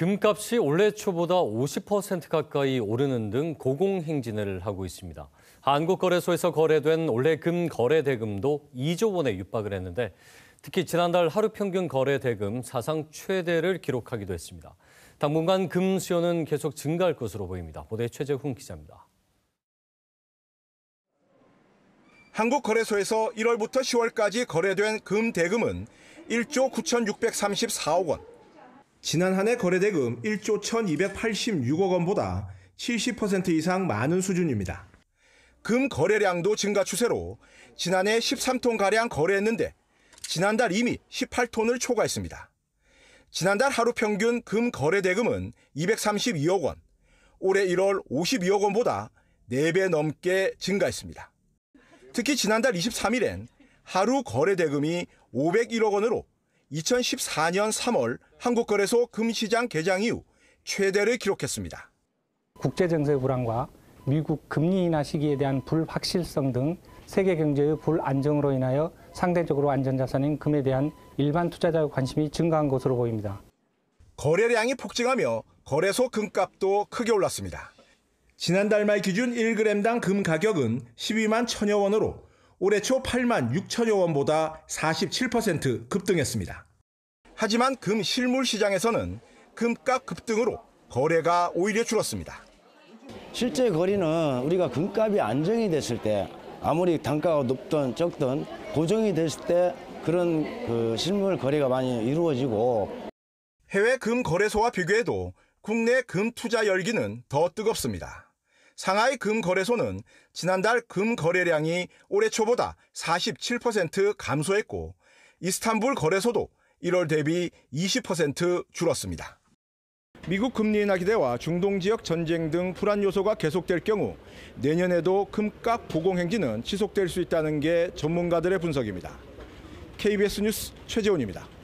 금값이 올해 초보다 50% 가까이 오르는 등 고공행진을 하고 있습니다. 한국거래소에서 거래된 올해 금 거래 대금도 2조 원에 육박을 했는데 특히 지난달 하루 평균 거래 대금 사상 최대를 기록하기도 했습니다. 당분간 금 수요는 계속 증가할 것으로 보입니다. 보도에 최재훈 기자입니다. 한국거래소에서 1월부터 10월까지 거래된 금 대금은 1조 9,634억 원, 지난 한해 거래대금 1조 1286억 원보다 70% 이상 많은 수준입니다. 금 거래량도 증가 추세로 지난해 13톤가량 거래했는데 지난달 이미 18톤을 초과했습니다. 지난달 하루 평균 금 거래대금은 232억 원, 올해 1월 52억 원보다 4배 넘게 증가했습니다. 특히 지난달 23일엔 하루 거래대금이 501억 원으로 2014년 3월 한국거래소 금시장 개장 이후 최대를 기록했습니다. 국제 정세 불안과 미국 금리 인하 시기에 대한 불확실성 등 세계 경제의 불안정으로 인하여 상대적으로 안전자산인 금에 대한 일반 투자자의 관심이 증가한 것으로 보입니다. 거래량이 폭증하며 거래소 금값도 크게 올랐습니다. 지난달 말 기준 1g당 금 가격은 12만 천여 원으로 올해 초 8만 6천여 원보다 47% 급등했습니다. 하지만 금 실물 시장에서는 금값 급등으로 거래가 오히려 줄었습니다. 실제 거리는 우리가 금값이 안정이 됐을 때 아무리 단가가 높든 적든 고정이 됐을 때 그런 그 실물 거래가 많이 이루어지고 해외 금 거래소와 비교해도 국내 금 투자 열기는 더 뜨겁습니다. 상하이 금거래소는 지난달 금거래량이 올해 초보다 47% 감소했고 이스탄불 거래소도 1월 대비 20% 줄었습니다. 미국 금리 인하 기대와 중동 지역 전쟁 등 불안 요소가 계속될 경우 내년에도 금값 보공 행진은 지속될 수 있다는 게 전문가들의 분석입니다. KBS 뉴스 최재훈입니다.